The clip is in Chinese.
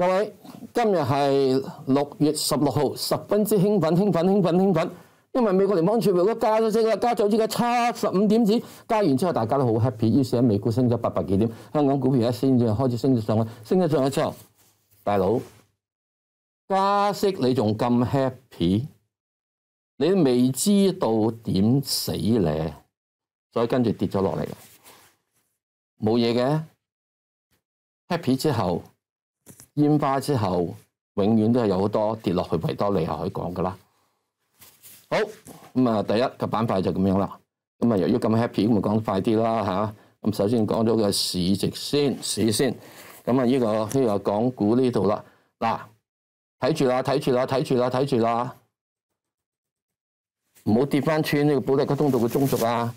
各位，今日系六月十六号，十分之兴奋，兴奋，兴奋，兴奋，因为美国联邦储备局加咗息啦，加咗依家差十五点子，加完之后大家都好 happy，于是喺美股升咗八百几点，香港股票一先至开始升咗上去，升咗上去之后，大佬加息你仲咁 happy，你都未知道点死咧，以跟住跌咗落嚟，冇嘢嘅，happy 之后。烟花之后，永远都系有好多跌落去维多利亚可以讲噶啦。好咁啊，第一个板块就咁样啦。咁啊，由于咁 happy，咁咪讲得快啲啦吓。咁首先讲咗個市值先，市先。咁啊，呢个呢个港股呢度啦。嗱，睇住啦，睇住啦，睇住啦，睇住啦。唔好跌翻穿呢个保利嘅通度嘅中轴啊！